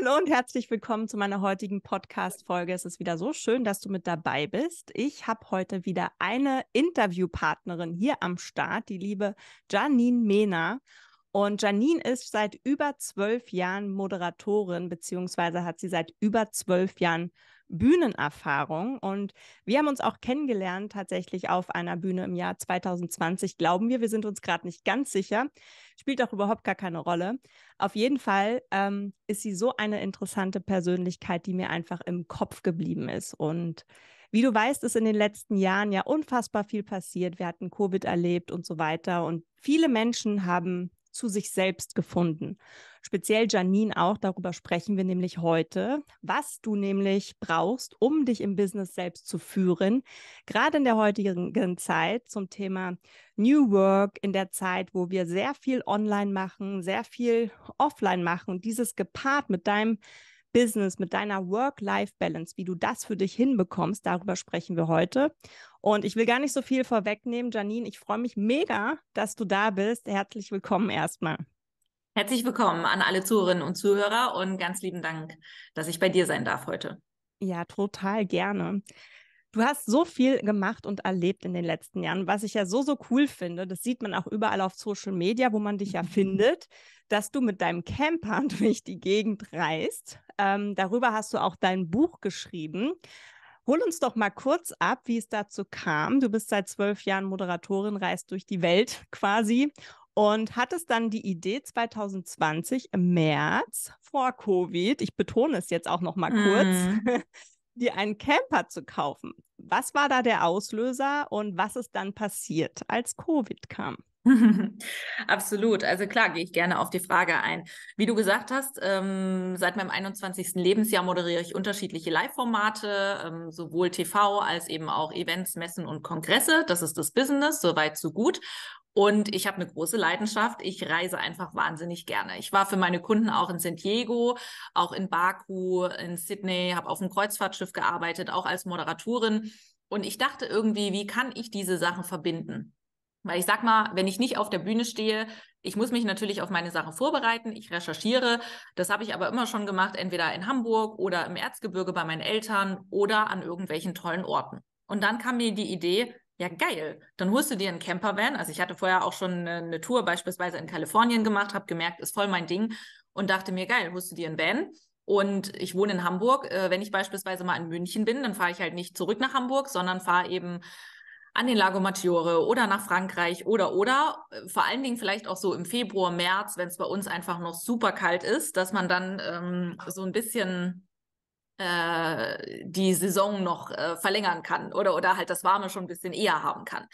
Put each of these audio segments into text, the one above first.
Hallo und herzlich willkommen zu meiner heutigen Podcast-Folge. Es ist wieder so schön, dass du mit dabei bist. Ich habe heute wieder eine Interviewpartnerin hier am Start, die liebe Janine Mena. Und Janine ist seit über zwölf Jahren Moderatorin, beziehungsweise hat sie seit über zwölf Jahren Bühnenerfahrung. Und wir haben uns auch kennengelernt tatsächlich auf einer Bühne im Jahr 2020, glauben wir. Wir sind uns gerade nicht ganz sicher. Spielt auch überhaupt gar keine Rolle. Auf jeden Fall ähm, ist sie so eine interessante Persönlichkeit, die mir einfach im Kopf geblieben ist. Und wie du weißt, ist in den letzten Jahren ja unfassbar viel passiert. Wir hatten Covid erlebt und so weiter. Und viele Menschen haben zu sich selbst gefunden. Speziell Janine auch, darüber sprechen wir nämlich heute, was du nämlich brauchst, um dich im Business selbst zu führen. Gerade in der heutigen Zeit zum Thema New Work, in der Zeit, wo wir sehr viel online machen, sehr viel offline machen und dieses gepaart mit deinem Business, mit deiner Work-Life-Balance, wie du das für dich hinbekommst, darüber sprechen wir heute. Und ich will gar nicht so viel vorwegnehmen. Janine, ich freue mich mega, dass du da bist. Herzlich willkommen erstmal. Herzlich willkommen an alle Zuhörerinnen und Zuhörer und ganz lieben Dank, dass ich bei dir sein darf heute. Ja, total gerne. Du hast so viel gemacht und erlebt in den letzten Jahren, was ich ja so, so cool finde. Das sieht man auch überall auf Social Media, wo man dich ja mhm. findet, dass du mit deinem Camper durch die Gegend reist. Ähm, darüber hast du auch dein Buch geschrieben. Hol uns doch mal kurz ab, wie es dazu kam. Du bist seit zwölf Jahren Moderatorin, reist durch die Welt quasi und hattest dann die Idee 2020 im März vor Covid, ich betone es jetzt auch noch mal mm. kurz, mhm. dir einen Camper zu kaufen. Was war da der Auslöser und was ist dann passiert, als Covid kam? Absolut. Also klar gehe ich gerne auf die Frage ein. Wie du gesagt hast, ähm, seit meinem 21. Lebensjahr moderiere ich unterschiedliche Live-Formate, ähm, sowohl TV als eben auch Events, Messen und Kongresse. Das ist das Business, soweit so gut. Und ich habe eine große Leidenschaft. Ich reise einfach wahnsinnig gerne. Ich war für meine Kunden auch in San Diego, auch in Baku, in Sydney, habe auf dem Kreuzfahrtschiff gearbeitet, auch als Moderatorin. Und ich dachte irgendwie, wie kann ich diese Sachen verbinden? Weil ich sag mal, wenn ich nicht auf der Bühne stehe, ich muss mich natürlich auf meine Sache vorbereiten, ich recherchiere. Das habe ich aber immer schon gemacht, entweder in Hamburg oder im Erzgebirge bei meinen Eltern oder an irgendwelchen tollen Orten. Und dann kam mir die Idee, ja, geil. Dann holst du dir einen Campervan. Also ich hatte vorher auch schon eine, Tour beispielsweise in Kalifornien gemacht, habe gemerkt, ist voll mein Ding und dachte mir, geil, holst du dir einen Van. Und ich wohne in Hamburg. Äh, wenn ich beispielsweise mal in München bin, dann fahre ich halt nicht zurück nach Hamburg, sondern fahre eben an den Lago Maggiore oder nach Frankreich oder oder äh, vor allen Dingen vielleicht auch so im Februar, März, wenn es bei uns einfach noch super kalt ist, dass man dann ähm, so ein bisschen äh, die Saison noch äh, verlängern kann oder, oder halt das Warme schon ein bisschen eher haben kann.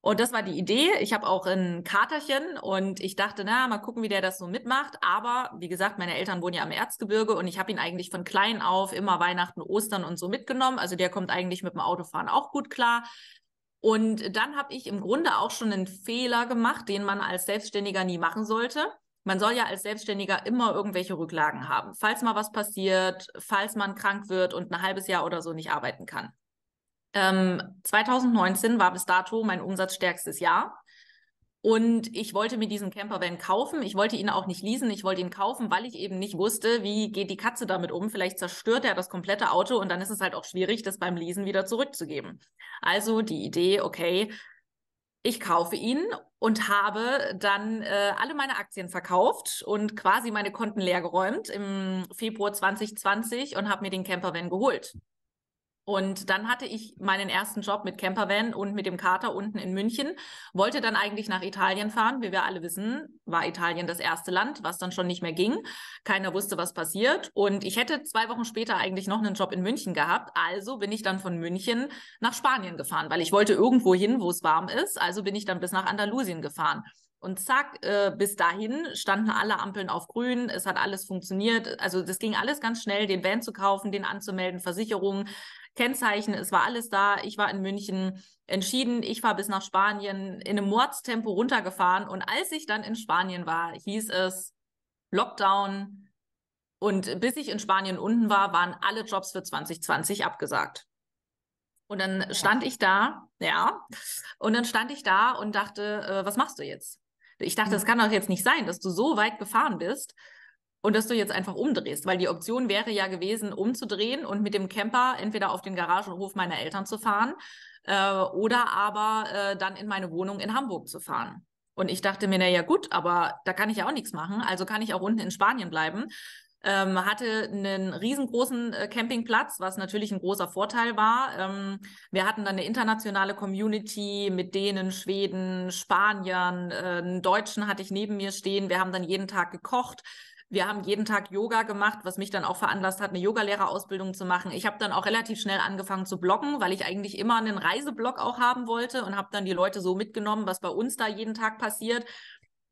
Und das war die Idee. Ich habe auch ein Katerchen und ich dachte, na, mal gucken, wie der das so mitmacht. Aber wie gesagt, meine Eltern wohnen ja am Erzgebirge und ich habe ihn eigentlich von klein auf immer Weihnachten, Ostern und so mitgenommen. Also der kommt eigentlich mit dem Autofahren auch gut klar. Und dann habe ich im Grunde auch schon einen Fehler gemacht, den man als Selbstständiger nie machen sollte man soll ja als Selbstständiger immer irgendwelche Rücklagen haben. Falls mal was passiert, falls man krank wird und ein halbes Jahr oder so nicht arbeiten kann. Ähm, 2019 war bis dato mein umsatzstärkstes Jahr. Und ich wollte mir diesen Campervan kaufen. Ich wollte ihn auch nicht leasen. Ich wollte ihn kaufen, weil ich eben nicht wusste, wie geht die Katze damit um. Vielleicht zerstört er das komplette Auto und dann ist es halt auch schwierig, das beim Leasen wieder zurückzugeben. Also die Idee, okay, ich kaufe ihn und habe dann äh, alle meine Aktien verkauft und quasi meine Konten leergeräumt im Februar 2020 und habe mir den Campervan geholt. Und dann hatte ich meinen ersten Job mit Campervan und mit dem Kater unten in München, wollte dann eigentlich nach Italien fahren. Wie wir alle wissen, war Italien das erste Land, was dann schon nicht mehr ging. Keiner wusste, was passiert. Und ich hätte zwei Wochen später eigentlich noch einen Job in München gehabt. Also bin ich dann von München nach Spanien gefahren, weil ich wollte irgendwo hin, wo es warm ist. Also bin ich dann bis nach Andalusien gefahren. Und zack, äh, bis dahin standen alle Ampeln auf grün, es hat alles funktioniert. Also das ging alles ganz schnell, den Van zu kaufen, den anzumelden, Versicherungen, Kennzeichen, es war alles da. Ich war in München entschieden, ich war bis nach Spanien in einem Mordstempo runtergefahren. Und als ich dann in Spanien war, hieß es Lockdown. Und bis ich in Spanien unten war, waren alle Jobs für 2020 abgesagt. Und dann stand ich da, ja, und dann stand ich da und dachte, äh, was machst du jetzt? Ich dachte, das mhm. kann doch jetzt nicht sein, dass du so weit gefahren bist und dass du jetzt einfach umdrehst, weil die Option wäre ja gewesen, umzudrehen und mit dem Camper entweder auf den Garagenhof meiner Eltern zu fahren äh, oder aber äh, dann in meine Wohnung in Hamburg zu fahren. Und ich dachte mir, na ja gut, aber da kann ich ja auch nichts machen, also kann ich auch unten in Spanien bleiben ähm, hatte einen riesengroßen äh, Campingplatz, was natürlich ein großer Vorteil war. Ähm, wir hatten dann eine internationale Community mit Dänen, Schweden, Spaniern, äh, einen Deutschen hatte ich neben mir stehen. Wir haben dann jeden Tag gekocht. Wir haben jeden Tag Yoga gemacht, was mich dann auch veranlasst hat, eine Yogalehrerausbildung zu machen. Ich habe dann auch relativ schnell angefangen zu bloggen, weil ich eigentlich immer einen Reiseblog auch haben wollte und habe dann die Leute so mitgenommen, was bei uns da jeden Tag passiert.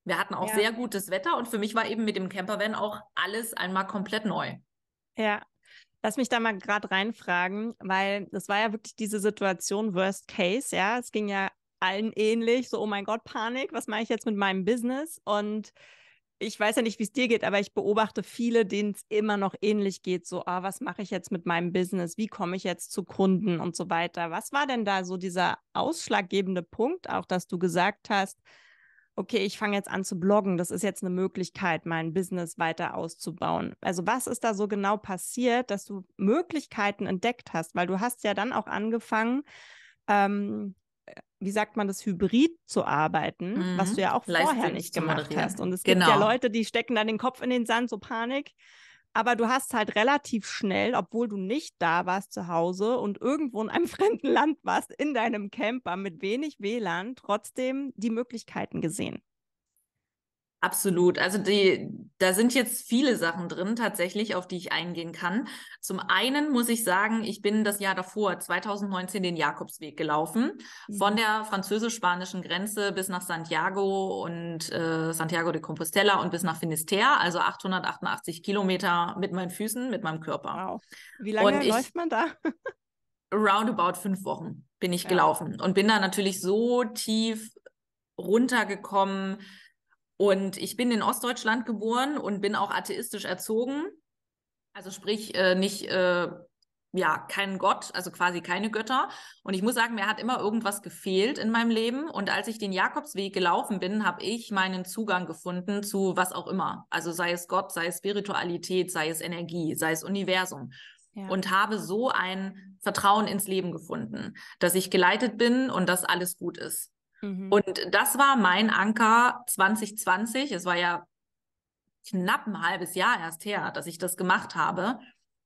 Wir hatten auch ja. sehr gutes Wetter und für mich war eben mit dem Campervan auch alles einmal komplett neu. Ja. Lass mich da mal gerade reinfragen, weil das war ja wirklich diese Situation Worst Case, ja. Es ging ja allen ähnlich, so, oh mein Gott, Panik, was mache ich jetzt mit meinem Business? Und ich weiß ja nicht, wie es dir geht, aber ich beobachte viele, denen es immer noch ähnlich geht. So, ah, was mache ich jetzt mit meinem Business? Wie komme ich jetzt zu Kunden und so weiter? Was war denn da so dieser ausschlaggebende Punkt, auch dass du gesagt hast, okay, ich fange jetzt an zu bloggen, das ist jetzt eine Möglichkeit, mein Business weiter auszubauen. Also was ist da so genau passiert, dass du Möglichkeiten entdeckt hast? Weil du hast ja dann auch angefangen, ähm, wie sagt man das, hybrid zu arbeiten, mhm. was du ja auch vorher nicht gemacht hast. Und es genau. gibt ja genau. Leute, die stecken dann den Kopf in den Sand, so Panik aber du hast halt relativ schnell, obwohl du nicht da warst zu Hause und irgendwo in einem fremden Land warst, in deinem Camper mit wenig WLAN, trotzdem die Möglichkeiten gesehen. Absolut. Also die, da sind jetzt viele Sachen drin tatsächlich, auf die ich eingehen kann. Zum einen muss ich sagen, ich bin das Jahr davor, 2019, den Jakobsweg gelaufen, mhm. von der französisch-spanischen Grenze bis nach Santiago und äh, Santiago de Compostela und bis nach Finisterre, also 888 Kilometer mit meinen Füßen, mit meinem Körper. Wow. Wie lange ich, läuft man da? roundabout fünf Wochen bin ich ja. gelaufen und bin da natürlich so tief runtergekommen, und ich bin in Ostdeutschland geboren und bin auch atheistisch erzogen. Also sprich, äh, nicht, äh, ja, kein Gott, also quasi keine Götter. Und ich muss sagen, mir hat immer irgendwas gefehlt in meinem Leben. Und als ich den Jakobsweg gelaufen bin, habe ich meinen Zugang gefunden zu was auch immer. Also sei es Gott, sei es Spiritualität, sei es Energie, sei es Universum. Ja. Und habe so ein Vertrauen ins Leben gefunden, dass ich geleitet bin und dass alles gut ist. Mhm. Und das war mein Anker 2020. Es war ja knapp ein halbes Jahr erst her, dass ich das gemacht habe.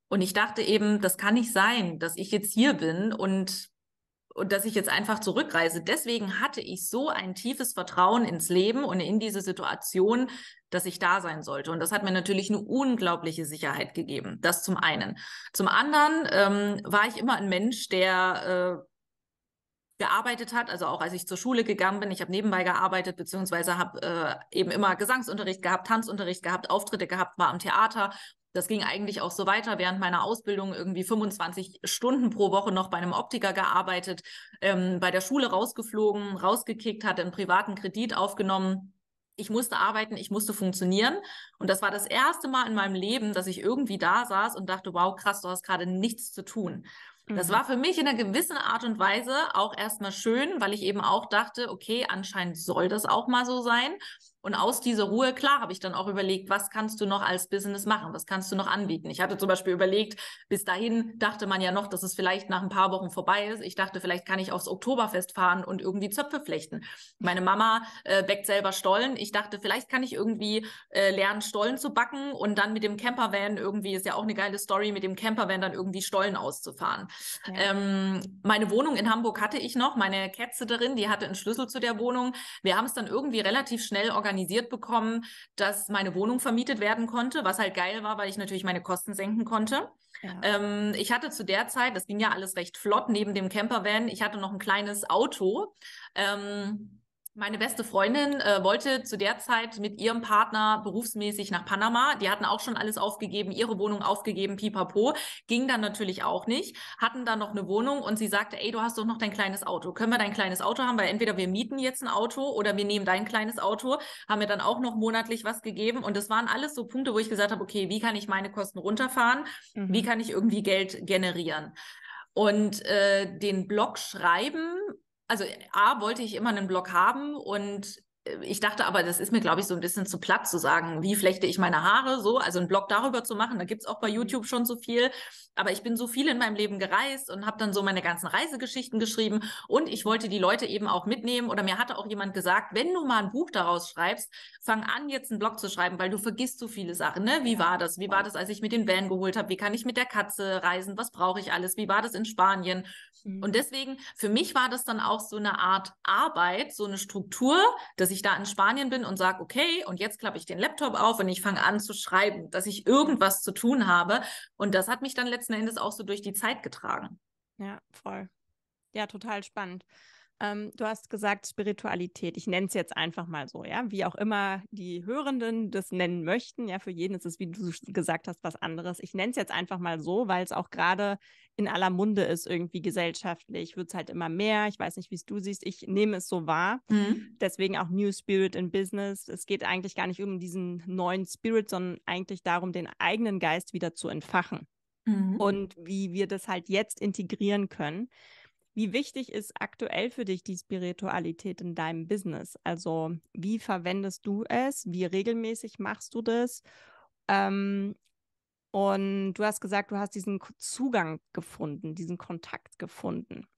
Und ich dachte eben, das kann nicht sein, dass ich jetzt hier bin und, und dass ich jetzt einfach zurückreise. Deswegen hatte ich so ein tiefes Vertrauen ins Leben und in diese Situation, dass ich da sein sollte. Und das hat mir natürlich eine unglaubliche Sicherheit gegeben. Das zum einen. Zum anderen ähm, war ich immer ein Mensch, der äh, gearbeitet hat, also auch als ich zur Schule gegangen bin, ich habe nebenbei gearbeitet, beziehungsweise habe äh, eben immer Gesangsunterricht gehabt, Tanzunterricht gehabt, Auftritte gehabt, war am Theater. Das ging eigentlich auch so weiter. Während meiner Ausbildung irgendwie 25 Stunden pro Woche noch bei einem Optiker gearbeitet, ähm, bei der Schule rausgeflogen, rausgekickt, hatte einen privaten Kredit aufgenommen. Ich musste arbeiten, ich musste funktionieren. Und das war das erste Mal in meinem Leben, dass ich irgendwie da saß und dachte, wow, krass, du hast gerade nichts zu tun. Das mhm. war für mich in einer gewissen Art und Weise auch erstmal schön, weil ich eben auch dachte, okay, anscheinend soll das auch mal so sein. Und aus dieser Ruhe, klar, habe ich dann auch überlegt, was kannst du noch als Business machen? Was kannst du noch anbieten? Ich hatte zum Beispiel überlegt, bis dahin dachte man ja noch, dass es vielleicht nach ein paar Wochen vorbei ist. Ich dachte, vielleicht kann ich aufs Oktoberfest fahren und irgendwie Zöpfe flechten. Meine Mama äh, backt selber Stollen. Ich dachte, vielleicht kann ich irgendwie äh, lernen, Stollen zu backen und dann mit dem Campervan irgendwie, ist ja auch eine geile Story, mit dem Campervan dann irgendwie Stollen auszufahren. Ja. Ähm, meine Wohnung in Hamburg hatte ich noch, meine darin, die hatte einen Schlüssel zu der Wohnung. Wir haben es dann irgendwie relativ schnell organisiert organisiert bekommen, dass meine Wohnung vermietet werden konnte, was halt geil war, weil ich natürlich meine Kosten senken konnte. Ja. Ähm, ich hatte zu der Zeit, das ging ja alles recht flott neben dem Campervan, ich hatte noch ein kleines Auto. Ähm, meine beste Freundin äh, wollte zu der Zeit mit ihrem Partner berufsmäßig nach Panama. Die hatten auch schon alles aufgegeben, ihre Wohnung aufgegeben, pipapo. Ging dann natürlich auch nicht. Hatten dann noch eine Wohnung und sie sagte, ey, du hast doch noch dein kleines Auto. Können wir dein kleines Auto haben? Weil entweder wir mieten jetzt ein Auto oder wir nehmen dein kleines Auto. Haben wir dann auch noch monatlich was gegeben. Und das waren alles so Punkte, wo ich gesagt habe, okay, wie kann ich meine Kosten runterfahren? Mhm. Wie kann ich irgendwie Geld generieren? Und äh, den Blog schreiben also A, wollte ich immer einen Blog haben und ich dachte aber, das ist mir, glaube ich, so ein bisschen zu platt zu sagen, wie flechte ich meine Haare so, also einen Blog darüber zu machen. Da gibt es auch bei YouTube schon so viel. Aber ich bin so viel in meinem Leben gereist und habe dann so meine ganzen Reisegeschichten geschrieben. Und ich wollte die Leute eben auch mitnehmen. Oder mir hatte auch jemand gesagt, wenn du mal ein Buch daraus schreibst, fang an, jetzt einen Blog zu schreiben, weil du vergisst so viele Sachen. Ne? Wie war das? Wie war das, als ich mit den Van geholt habe? Wie kann ich mit der Katze reisen? Was brauche ich alles? Wie war das in Spanien? Mhm. Und deswegen, für mich war das dann auch so eine Art Arbeit, so eine Struktur, dass ich ich da in Spanien bin und sage, okay, und jetzt klappe ich den Laptop auf und ich fange an zu schreiben, dass ich irgendwas zu tun habe. Und das hat mich dann letzten Endes auch so durch die Zeit getragen. Ja, voll. Ja, total spannend. Ähm, du hast gesagt Spiritualität. Ich nenne es jetzt einfach mal so, ja, wie auch immer die Hörenden das nennen möchten. Ja, für jeden ist es, wie du gesagt hast, was anderes. Ich nenne es jetzt einfach mal so, weil es auch gerade in aller Munde ist irgendwie gesellschaftlich. Wird es halt immer mehr. Ich weiß nicht, wie es du siehst. Ich nehme es so wahr. Mhm. Deswegen auch New Spirit in Business. Es geht eigentlich gar nicht um diesen neuen Spirit, sondern eigentlich darum, den eigenen Geist wieder zu entfachen. Mhm. Und wie wir das halt jetzt integrieren können. Wie wichtig ist aktuell für dich die Spiritualität in deinem Business? Also wie verwendest du es? Wie regelmäßig machst du das? Ähm, und du hast gesagt, du hast diesen Zugang gefunden, diesen Kontakt gefunden.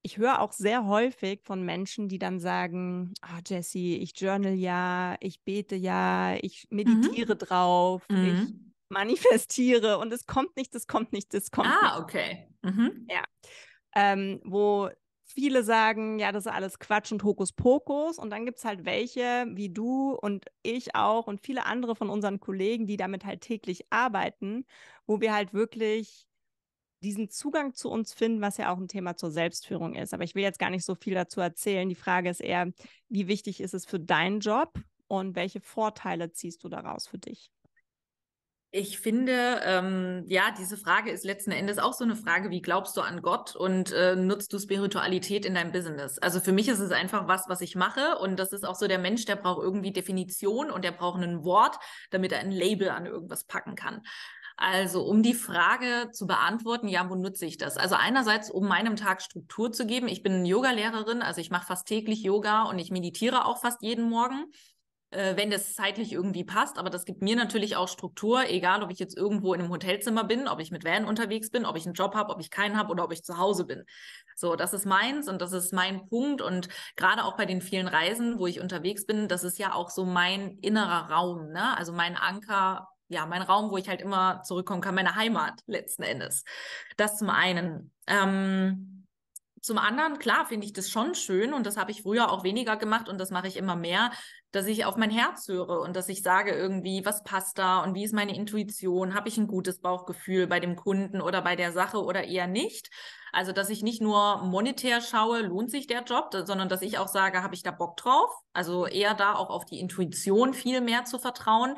Ich höre auch sehr häufig von Menschen, die dann sagen, oh, Jessie, ich journal ja, ich bete ja, ich mhm. meditiere mhm. drauf, mhm. ich manifestiere und es kommt nicht, es kommt nicht, es kommt ah, nicht. Ah, okay. Mhm. Ja ähm, wo viele sagen, ja, das ist alles Quatsch und Hokuspokus. Und dann gibt es halt welche, wie du und ich auch und viele andere von unseren Kollegen, die damit halt täglich arbeiten, wo wir halt wirklich diesen Zugang zu uns finden, was ja auch ein Thema zur Selbstführung ist. Aber ich will jetzt gar nicht so viel dazu erzählen. Die Frage ist eher, wie wichtig ist es für deinen Job und welche Vorteile ziehst du daraus für dich? Ich finde, ähm, ja, diese Frage ist letzten Endes auch so eine Frage, wie glaubst du an Gott und äh, nutzt du Spiritualität in deinem Business? Also für mich ist es einfach was, was ich mache und das ist auch so der Mensch, der braucht irgendwie Definition und der braucht ein Wort, damit er ein Label an irgendwas packen kann. Also um die Frage zu beantworten, ja, wo nutze ich das? Also einerseits, um meinem Tag Struktur zu geben. Ich bin Yoga-Lehrerin, also ich mache fast täglich Yoga und ich meditiere auch fast jeden Morgen äh, wenn das zeitlich irgendwie passt. Aber das gibt mir natürlich auch Struktur, egal ob ich jetzt irgendwo in einem Hotelzimmer bin, ob ich mit Van unterwegs bin, ob ich einen Job habe, ob ich keinen habe oder ob ich zu Hause bin. So, das ist meins und das ist mein Punkt. Und gerade auch bei den vielen Reisen, wo ich unterwegs bin, das ist ja auch so mein innerer Raum, ne? Also mein Anker, ja, mein Raum, wo ich halt immer zurückkommen kann, meine Heimat letzten Endes. Das zum einen. Ähm, zum anderen, klar, finde ich das schon schön und das habe ich früher auch weniger gemacht und das mache ich immer mehr, dass ich auf mein Herz höre und dass ich sage irgendwie, was passt da und wie ist meine Intuition? Habe ich ein gutes Bauchgefühl bei dem Kunden oder bei der Sache oder eher nicht? Also, dass ich nicht nur monetär schaue, lohnt sich der Job, sondern dass ich auch sage, habe ich da Bock drauf? Also eher da auch auf die Intuition viel mehr zu vertrauen.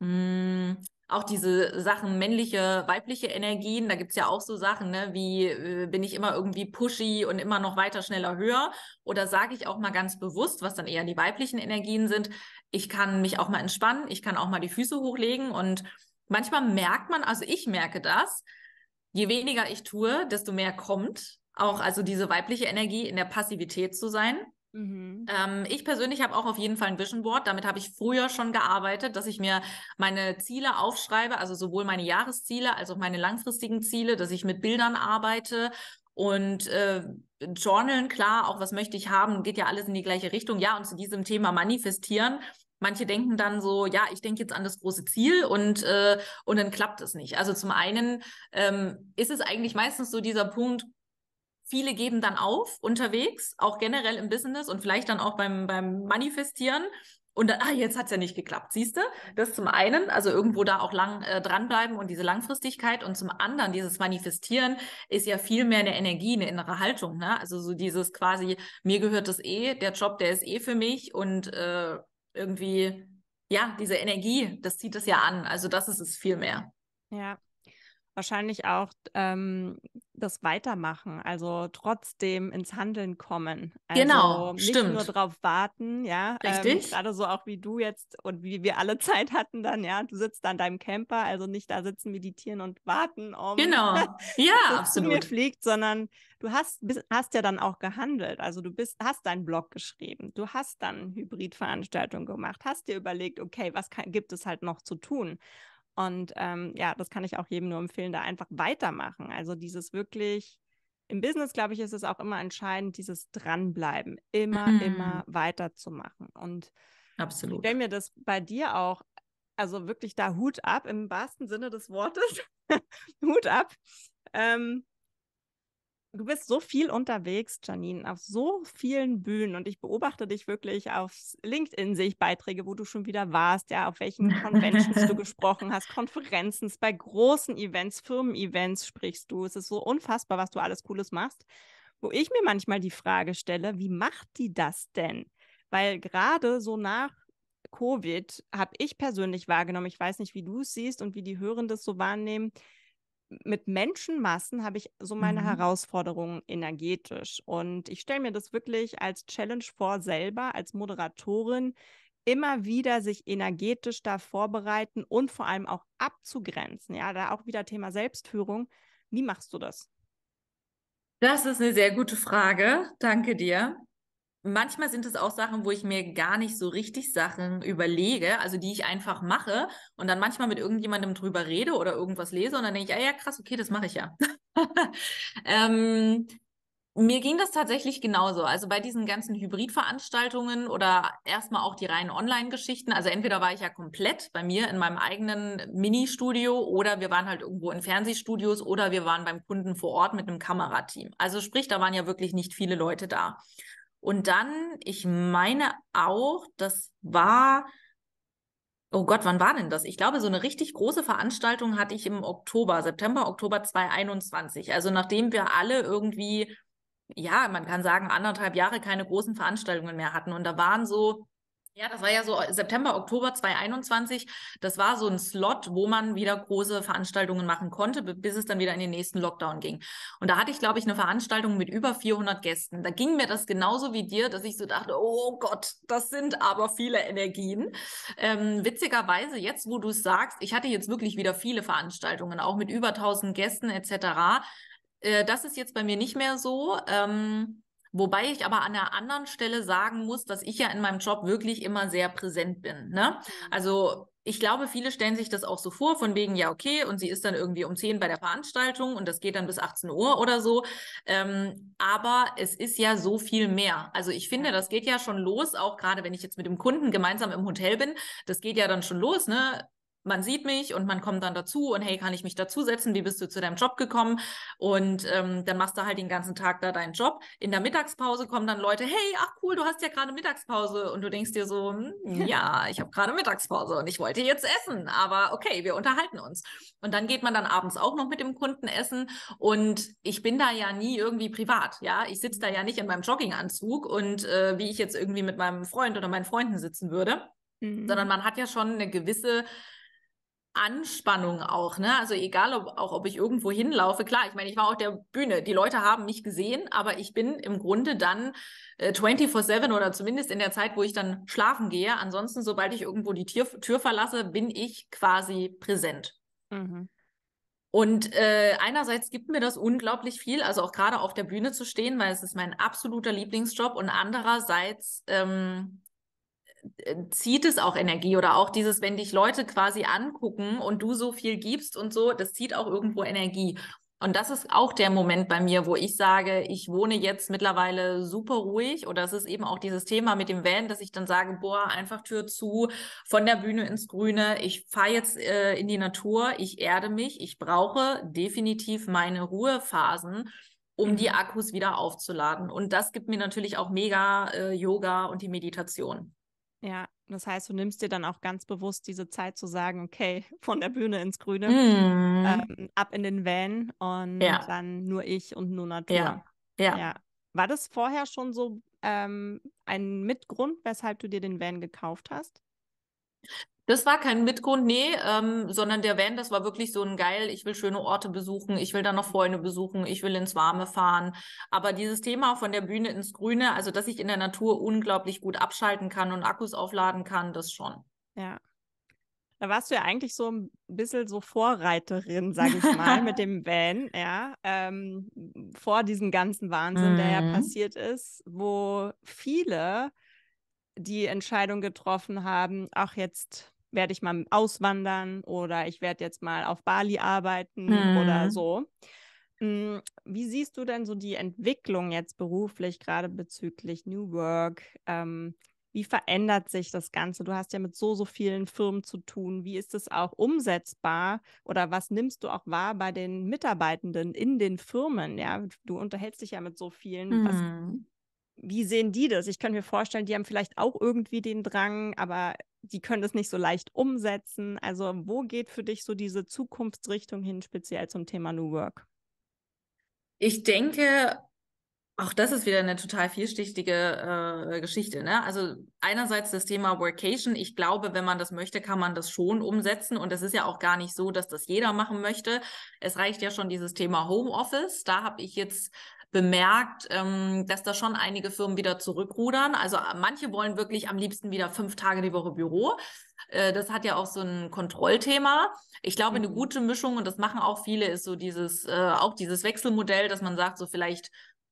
Hm, auch diese Sachen männliche, weibliche Energien, da gibt es ja auch so Sachen, ne, wie äh, bin ich immer irgendwie pushy und immer noch weiter, schneller, höher? Oder sage ich auch mal ganz bewusst, was dann eher die weiblichen Energien sind, ich kann mich auch mal entspannen, ich kann auch mal die Füße hochlegen und manchmal merkt man, also ich merke das, je weniger ich tue, desto mehr kommt. Auch also diese weibliche Energie in der Passivität zu sein. Mhm. Ähm, ich persönlich habe auch auf jeden Fall ein Vision Board. Damit habe ich früher schon gearbeitet, dass ich mir meine Ziele aufschreibe, also sowohl meine Jahresziele als auch meine langfristigen Ziele, dass ich mit Bildern arbeite und äh, Journalen, klar, auch was möchte ich haben, geht ja alles in die gleiche Richtung. Ja, und zu diesem Thema manifestieren. Manche denken dann so, ja, ich denke jetzt an das große Ziel und, äh, und dann klappt es nicht. Also zum einen ähm, ist es eigentlich meistens so dieser Punkt, Viele geben dann auf unterwegs, auch generell im Business und vielleicht dann auch beim, beim Manifestieren. Und dann, ah, jetzt hat's ja nicht geklappt, siehst du? Das zum einen, also irgendwo da auch lang äh, dranbleiben und diese Langfristigkeit und zum anderen dieses Manifestieren ist ja viel mehr eine Energie, eine innere Haltung, ne? Also so dieses quasi, mir gehört das eh, der Job, der ist eh für mich und äh, irgendwie, ja, diese Energie, das zieht es ja an. Also das ist es viel mehr. Ja, wahrscheinlich auch ähm, das Weitermachen, also trotzdem ins Handeln kommen. Genau, also genau, nicht stimmt. nur drauf warten, ja. Ähm, Richtig. Ähm, gerade so auch wie du jetzt und wie wir alle Zeit hatten dann, ja. Du sitzt an deinem Camper, also nicht da sitzen, meditieren und warten, um genau, ja, absolut. Mir fliegt, sondern du hast bist, hast ja dann auch gehandelt. Also du bist hast deinen Blog geschrieben, du hast dann Hybridveranstaltungen gemacht, hast dir überlegt, okay, was kann, gibt es halt noch zu tun? Und ähm, ja, das kann ich auch jedem nur empfehlen, da einfach weitermachen. Also dieses wirklich, im Business, glaube ich, ist es auch immer entscheidend, dieses Dranbleiben, immer, mhm. immer weiterzumachen. Und Absolut. ich stelle mir das bei dir auch, also wirklich da Hut ab, im wahrsten Sinne des Wortes, Hut ab, ähm, Du bist so viel unterwegs, Janine, auf so vielen Bühnen und ich beobachte dich wirklich auf LinkedIn, sehe ich Beiträge, wo du schon wieder warst, ja, auf welchen Conventions du gesprochen hast, Konferenzen, bei großen Events, Firmen-Events sprichst du. Es ist so unfassbar, was du alles Cooles machst, wo ich mir manchmal die Frage stelle, wie macht die das denn? Weil gerade so nach Covid habe ich persönlich wahrgenommen, ich weiß nicht, wie du es siehst und wie die Hörenden es so wahrnehmen, mit Menschenmassen habe ich so meine mhm. Herausforderungen energetisch. Und ich stelle mir das wirklich als Challenge vor, selber als Moderatorin immer wieder sich energetisch da vorbereiten und vor allem auch abzugrenzen. Ja, da auch wieder Thema Selbstführung. Wie machst du das? Das ist eine sehr gute Frage. Danke dir. Manchmal sind es auch Sachen, wo ich mir gar nicht so richtig Sachen überlege, also die ich einfach mache und dann manchmal mit irgendjemandem drüber rede oder irgendwas lese und dann denke ich, ah ja, krass, okay, das mache ich ja. ähm, mir ging das tatsächlich genauso. Also bei diesen ganzen Hybridveranstaltungen oder erstmal auch die reinen Online-Geschichten. Also entweder war ich ja komplett bei mir in meinem eigenen Mini-Studio oder wir waren halt irgendwo in Fernsehstudios oder wir waren beim Kunden vor Ort mit einem Kamerateam. Also sprich, da waren ja wirklich nicht viele Leute da. Und dann, ich meine auch, das war, oh Gott, wann war denn das? Ich glaube, so eine richtig große Veranstaltung hatte ich im Oktober, September, Oktober 2021. Also nachdem wir alle irgendwie, ja, man kann sagen, anderthalb Jahre keine großen Veranstaltungen mehr hatten. Und da waren so ja, das war ja so äh, September, Oktober 2021. Das war so ein Slot, wo man wieder große Veranstaltungen machen konnte, bis es dann wieder in den nächsten Lockdown ging. Und da hatte ich, glaube ich, eine Veranstaltung mit über 400 Gästen. Da ging mir das genauso wie dir, dass ich so dachte, oh Gott, das sind aber viele Energien. Ähm, witzigerweise, jetzt wo du es sagst, ich hatte jetzt wirklich wieder viele Veranstaltungen, auch mit über 1000 Gästen etc. Äh, das ist jetzt bei mir nicht mehr so. Ähm, Wobei ich aber an der anderen Stelle sagen muss, dass ich ja in meinem Job wirklich immer sehr präsent bin. Ne? Mhm. Also ich glaube, viele stellen sich das auch so vor, von wegen, ja, okay, und sie ist dann irgendwie um 10 bei der Veranstaltung und das geht dann bis 18 Uhr oder so. Ähm, aber es ist ja so viel mehr. Also ich finde, das geht ja schon los, auch gerade wenn ich jetzt mit dem Kunden gemeinsam im Hotel bin, das geht ja dann schon los, ne? man sieht mich und man kommt dann dazu und hey, kann ich mich dazusetzen? Wie bist du zu deinem Job gekommen? Und ähm, dann machst du halt den ganzen Tag da deinen Job. In der Mittagspause kommen dann Leute, hey, ach cool, du hast ja gerade Mittagspause. Und du denkst dir so, hm, ja, ich habe gerade Mittagspause und ich wollte jetzt essen, aber okay, wir unterhalten uns. Und dann geht man dann abends auch noch mit dem Kunden essen und ich bin da ja nie irgendwie privat, ja. Ich sitze da ja nicht in meinem Jogginganzug und äh, wie ich jetzt irgendwie mit meinem Freund oder meinen Freunden sitzen würde. Mhm. Sondern man hat ja schon eine gewisse Anspannung auch, ne? Also egal ob auch ob ich irgendwo hinlaufe, klar, ich meine, ich war auf der Bühne, die Leute haben mich gesehen, aber ich bin im Grunde dann äh, 24/7 oder zumindest in der Zeit, wo ich dann schlafen gehe, ansonsten sobald ich irgendwo die Tür, Tür verlasse, bin ich quasi präsent. Mhm. Und äh, einerseits gibt mir das unglaublich viel, also auch gerade auf der Bühne zu stehen, weil es ist mein absoluter Lieblingsjob und andererseits ähm, äh, zieht es auch Energie oder auch dieses, wenn dich Leute quasi angucken und du so viel gibst und so, das zieht auch irgendwo Energie. Und das ist auch der Moment bei mir, wo ich sage, ich wohne jetzt mittlerweile super ruhig. Oder es ist eben auch dieses Thema mit dem Van, dass ich dann sage, boah, einfach Tür zu, von der Bühne ins Grüne. Ich fahre jetzt äh, in die Natur, ich erde mich. Ich brauche definitiv meine Ruhephasen, um die mhm. Akkus wieder aufzuladen. Und das gibt mir natürlich auch mega äh, Yoga und die Meditation. Ja, das heißt, du nimmst dir dann auch ganz bewusst diese Zeit zu sagen, okay, von der Bühne ins Grüne, mm. ähm, ab in den Van und ja. dann nur ich und nur Natur. Ja. ja. ja. War das vorher schon so ähm, ein Mitgrund, weshalb du dir den Van gekauft hast? Das war kein Mitgrund, nee, ähm, sondern der Van, das war wirklich so ein geil, ich will schöne Orte besuchen, ich will da noch Freunde besuchen, ich will ins Warme fahren. Aber dieses Thema von der Bühne ins Grüne, also dass ich in der Natur unglaublich gut abschalten kann und Akkus aufladen kann, das schon. Ja. Da warst du ja eigentlich so ein bisschen so Vorreiterin, sage ich mal, mit dem Van, ja, ähm, vor diesem ganzen Wahnsinn, mhm. der ja mhm. passiert ist, wo viele die Entscheidung getroffen haben, ach jetzt werde ich mal auswandern oder ich werde jetzt mal auf Bali arbeiten mhm. oder hm. so. Hm, wie siehst du denn so die Entwicklung jetzt beruflich, gerade bezüglich New Work? Ähm, wie verändert sich das Ganze? Du hast ja mit so, so vielen Firmen zu tun. Wie ist es auch umsetzbar oder was nimmst du auch wahr bei den Mitarbeitenden in den Firmen? Ja, du unterhältst dich ja mit so vielen. Mhm. Was hm wie sehen die das? Ich kann mir vorstellen, die haben vielleicht auch irgendwie den Drang, aber die können das nicht so leicht umsetzen. Also wo geht für dich so diese Zukunftsrichtung hin, speziell zum Thema New Work? Ich denke, auch das ist wieder eine total vielstichtige äh, Geschichte. Ne? Also einerseits das Thema Workation. Ich glaube, wenn man das möchte, kann man das schon umsetzen. Und es ist ja auch gar nicht so, dass das jeder machen möchte. Es reicht ja schon dieses Thema Homeoffice. Da habe ich jetzt bemerkt, ähm, dass da schon einige Firmen wieder zurückrudern. Also äh, manche wollen wirklich am liebsten wieder fünf Tage die Woche Büro. Äh, das hat ja auch so ein Kontrollthema. Ich glaube, eine mhm. gute Mischung, und das machen auch viele, ist so dieses, äh, auch dieses Wechselmodell, dass man sagt, so vielleicht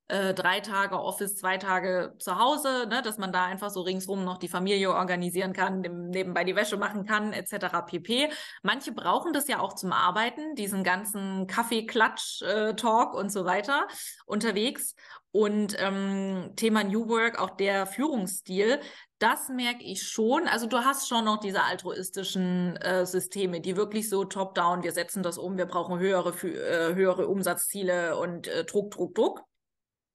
äh, drei Tage Office, zwei Tage zu Hause, ne, dass man da einfach so ringsrum noch die Familie organisieren kann, nebenbei die Wäsche machen kann, etc. pp. Manche brauchen das ja auch zum Arbeiten, diesen ganzen Kaffee-Klatsch-Talk äh, und so weiter unterwegs. Und ähm, Thema New Work, auch der Führungsstil, das merke ich schon. Also du hast schon noch diese altruistischen äh, Systeme, die wirklich so top-down, wir setzen das um, wir brauchen höhere, äh, höhere Umsatzziele und äh, Druck, Druck, Druck.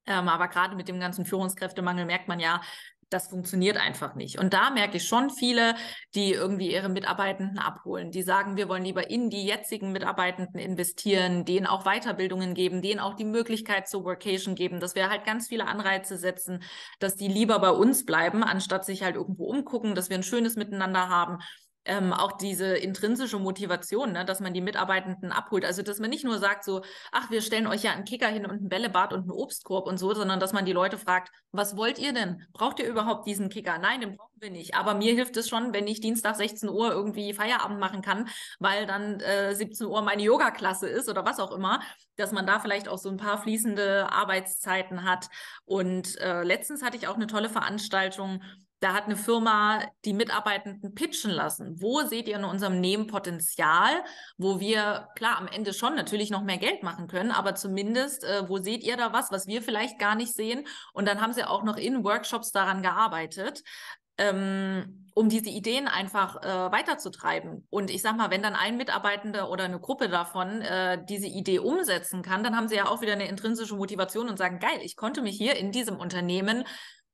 Ähm, aber gerade mit dem ganzen Führungskräftemangel merkt man ja, das funktioniert einfach nicht. Und da merke ich schon viele, die irgendwie ihre Mitarbeitenden abholen, die sagen, wir wollen lieber in die jetzigen Mitarbeitenden investieren, denen auch Weiterbildungen geben, denen auch die Möglichkeit zur Workation geben, dass wir halt ganz viele Anreize setzen, dass die lieber bei uns bleiben, anstatt sich halt irgendwo umgucken, dass wir ein schönes Miteinander haben ähm, auch diese intrinsische Motivation, ne, dass man die Mitarbeitenden abholt. Also, dass man nicht nur sagt so, ach, wir stellen euch ja einen Kicker hin und einen Bällebad und einen Obstkorb und so, sondern dass man die Leute fragt, was wollt ihr denn? Braucht ihr überhaupt diesen Kicker? Nein, den brauchen wir nicht. Aber mir hilft es schon, wenn ich Dienstag 16 Uhr irgendwie Feierabend machen kann, weil dann äh, 17 Uhr meine Yoga-Klasse ist oder was auch immer, dass man da vielleicht auch so ein paar fließende Arbeitszeiten hat. Und äh, letztens hatte ich auch eine tolle Veranstaltung, da hat eine Firma die Mitarbeitenden pitchen lassen. Wo seht ihr in unserem Nebenpotenzial, wo wir klar am Ende schon natürlich noch mehr Geld machen können, aber zumindest, äh, wo seht ihr da was, was wir vielleicht gar nicht sehen? Und dann haben sie auch noch in Workshops daran gearbeitet. Ähm, um diese Ideen einfach äh, weiterzutreiben. Und ich sag mal, wenn dann ein Mitarbeitender oder eine Gruppe davon äh, diese Idee umsetzen kann, dann haben sie ja auch wieder eine intrinsische Motivation und sagen, geil, ich konnte mich hier in diesem Unternehmen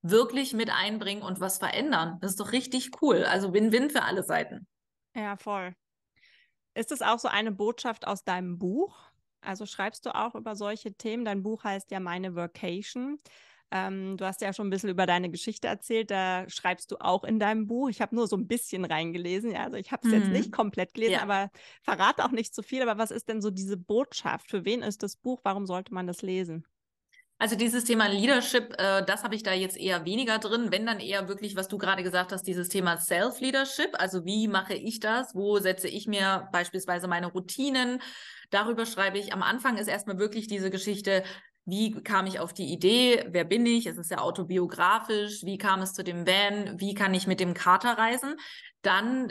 wirklich mit einbringen und was verändern. Das ist doch richtig cool. Also Win-Win für alle Seiten. Ja, voll. Ist es auch so eine Botschaft aus deinem Buch? Also schreibst du auch über solche Themen? Dein Buch heißt ja Meine Workation. Ähm, du hast ja schon ein bisschen über deine Geschichte erzählt, da schreibst du auch in deinem Buch. Ich habe nur so ein bisschen reingelesen, ja, also ich habe es mhm. jetzt nicht komplett gelesen, ja. aber verrate auch nicht zu viel. Aber was ist denn so diese Botschaft? Für wen ist das Buch? Warum sollte man das lesen? Also dieses Thema Leadership, äh, das habe ich da jetzt eher weniger drin, wenn dann eher wirklich, was du gerade gesagt hast, dieses Thema Self-Leadership, also wie mache ich das, wo setze ich mir beispielsweise meine Routinen, darüber schreibe ich. Am Anfang ist erstmal wirklich diese Geschichte, wie kam ich auf die Idee, wer bin ich, es ist ja autobiografisch, wie kam es zu dem Van, wie kann ich mit dem Kater reisen. Dann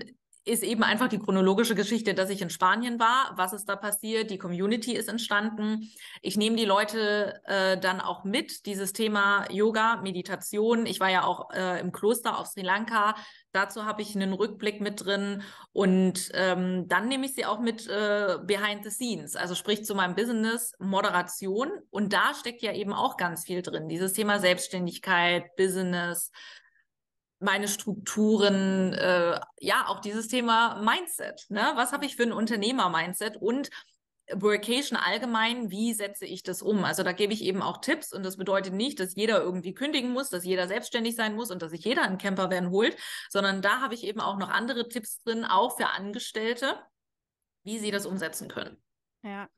ist eben einfach die chronologische Geschichte, dass ich in Spanien war, was ist da passiert, die Community ist entstanden. Ich nehme die Leute äh, dann auch mit, dieses Thema Yoga, Meditation. Ich war ja auch äh, im Kloster auf Sri Lanka, dazu habe ich einen Rückblick mit drin und ähm, dann nehme ich sie auch mit äh, behind the scenes, also sprich zu meinem Business, Moderation und da steckt ja eben auch ganz viel drin, dieses Thema Selbstständigkeit, Business, meine Strukturen, äh, ja, auch dieses Thema Mindset. Ne? Was habe ich für ein Unternehmer-Mindset und Workation allgemein, wie setze ich das um? Also da gebe ich eben auch Tipps und das bedeutet nicht, dass jeder irgendwie kündigen muss, dass jeder selbstständig sein muss und dass sich jeder einen Camper werden holt, sondern da habe ich eben auch noch andere Tipps drin, auch für Angestellte, wie sie das umsetzen können. Ja,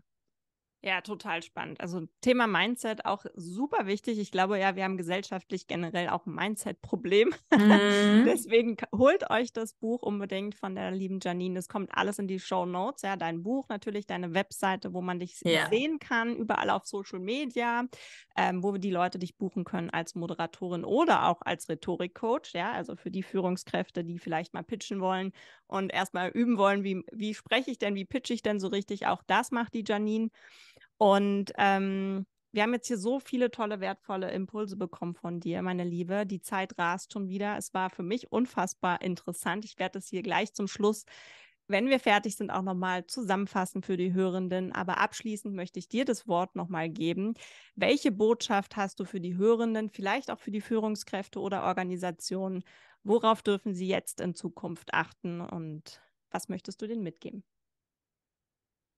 ja, total spannend. Also Thema Mindset auch super wichtig. Ich glaube ja, wir haben gesellschaftlich generell auch ein Mindset-Problem. Mhm. Deswegen holt euch das Buch unbedingt von der lieben Janine. Es kommt alles in die Show Notes. Ja, dein Buch natürlich, deine Webseite, wo man dich ja. sehen kann, überall auf Social Media, ähm, wo die Leute dich buchen können als Moderatorin oder auch als Rhetorikcoach. Ja, also für die Führungskräfte, die vielleicht mal pitchen wollen und erstmal üben wollen, wie, wie spreche ich denn, wie pitche ich denn so richtig. Auch das macht die Janine. Und ähm, wir haben jetzt hier so viele tolle, wertvolle Impulse bekommen von dir, meine Liebe. Die Zeit rast schon wieder. Es war für mich unfassbar interessant. Ich werde das hier gleich zum Schluss, wenn wir fertig sind, auch nochmal zusammenfassen für die Hörenden. Aber abschließend möchte ich dir das Wort nochmal geben. Welche Botschaft hast du für die Hörenden, vielleicht auch für die Führungskräfte oder Organisationen? Worauf dürfen sie jetzt in Zukunft achten und was möchtest du denen mitgeben?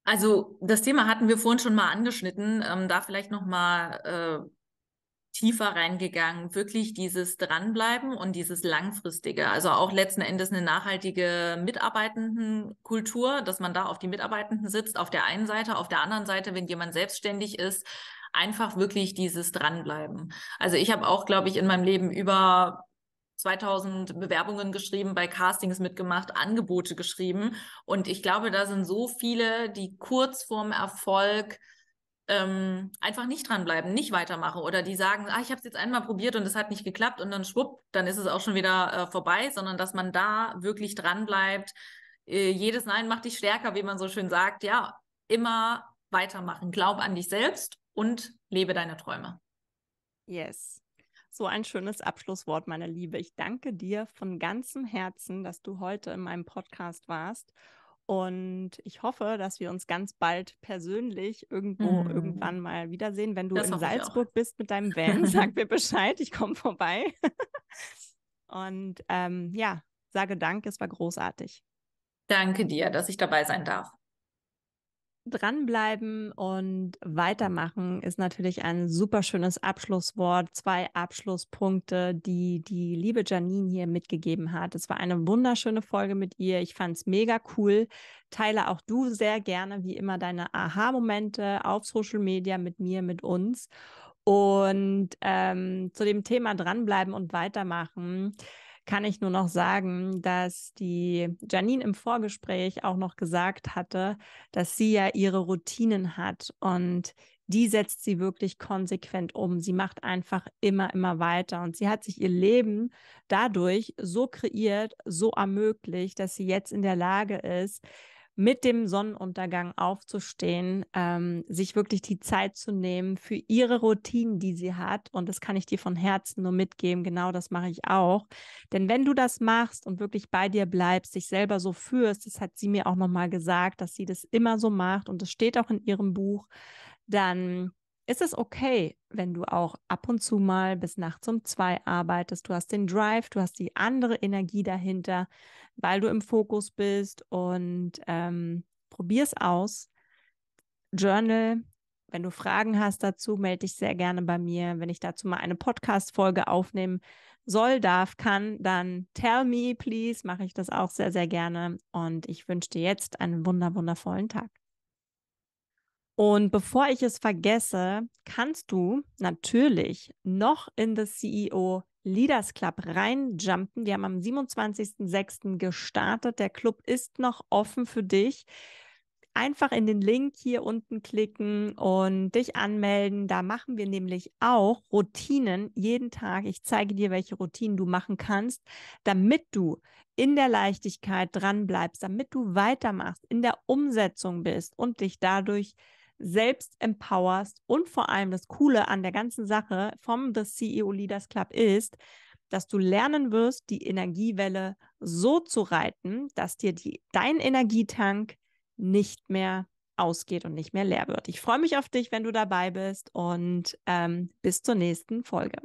Also das Thema hatten wir vorhin schon mal angeschnitten, ähm, da vielleicht noch mal äh, tiefer reingegangen, wirklich dieses Dranbleiben und dieses Langfristige. Also auch letzten Endes eine nachhaltige Mitarbeitendenkultur, dass man da auf die Mitarbeitenden sitzt, auf der einen Seite, auf der anderen Seite, wenn jemand selbstständig ist, einfach wirklich dieses Dranbleiben. Also ich habe auch, glaube ich, in meinem Leben über 2000 Bewerbungen geschrieben, bei Castings mitgemacht, Angebote geschrieben. Und ich glaube, da sind so viele, die kurz vorm Erfolg ähm, einfach nicht dranbleiben, nicht weitermachen oder die sagen, ah, ich habe es jetzt einmal probiert und es hat nicht geklappt und dann schwupp, dann ist es auch schon wieder äh, vorbei, sondern dass man da wirklich dranbleibt. Äh, jedes Nein macht dich stärker, wie man so schön sagt. Ja, immer weitermachen. Glaub an dich selbst und lebe deine Träume. Yes. So ein schönes Abschlusswort, meine Liebe. Ich danke dir von ganzem Herzen, dass du heute in meinem Podcast warst. Und ich hoffe, dass wir uns ganz bald persönlich irgendwo, mhm. irgendwann mal wiedersehen. Wenn du das in Salzburg bist mit deinem Van, sag mir Bescheid, ich komme vorbei. Und ähm, ja, sage Dank, es war großartig. Danke dir, dass ich dabei sein darf. Dranbleiben und mhm. weitermachen ist natürlich ein super schönes Abschlusswort. Zwei Abschlusspunkte, die die liebe Janine hier mitgegeben hat. Es war eine wunderschöne Folge mit ihr. Ich fand es mega cool. Teile auch du sehr gerne, wie immer, deine Aha-Momente auf Social Media mit mir, mit uns. Und ähm, zu dem Thema Dranbleiben und weitermachen kann ich nur noch sagen, dass die Janine im Vorgespräch auch noch gesagt hatte, dass sie ja ihre Routinen hat und die setzt sie wirklich konsequent um. Sie macht einfach immer, immer weiter. Und sie hat sich ihr Leben dadurch so kreiert, so ermöglicht, dass sie jetzt in der Lage ist, mit dem Sonnenuntergang aufzustehen, ähm, sich wirklich die Zeit zu nehmen für ihre Routinen, die sie hat. Und das kann ich dir von Herzen nur mitgeben. Genau das mache ich auch. Denn wenn du das machst und wirklich bei dir bleibst, dich selber so führst, das hat sie mir auch nochmal gesagt, dass sie das immer so macht und das steht auch in ihrem Buch, dann ist es okay, wenn du auch ab und zu mal bis nachts um zwei arbeitest. Du hast den Drive, du hast die andere Energie dahinter, weil du im Fokus bist und ähm, probier's aus. Journal, wenn du Fragen hast dazu, melde dich sehr gerne bei mir. Wenn ich dazu mal eine Podcast-Folge aufnehmen soll, darf, kann, dann tell me, please. Mache ich das auch sehr, sehr gerne. Und ich wünsche dir jetzt einen wunder, wundervollen Tag. Und bevor ich es vergesse, kannst du natürlich noch in das CEO Leaders Club reinjumpen. Wir haben am 27.06. gestartet. Der Club ist noch offen für dich. Einfach in den Link hier unten klicken und dich anmelden. Da machen wir nämlich auch Routinen jeden Tag. Ich zeige dir, welche Routinen du machen kannst, damit du in der Leichtigkeit dran bleibst, damit du weitermachst, in der Umsetzung bist und dich dadurch selbst empowerst und vor allem das Coole an der ganzen Sache vom The CEO Leaders Club ist, dass du lernen wirst, die Energiewelle so zu reiten, dass dir die, dein Energietank nicht mehr ausgeht und nicht mehr leer wird. Ich freue mich auf dich, wenn du dabei bist und ähm, bis zur nächsten Folge.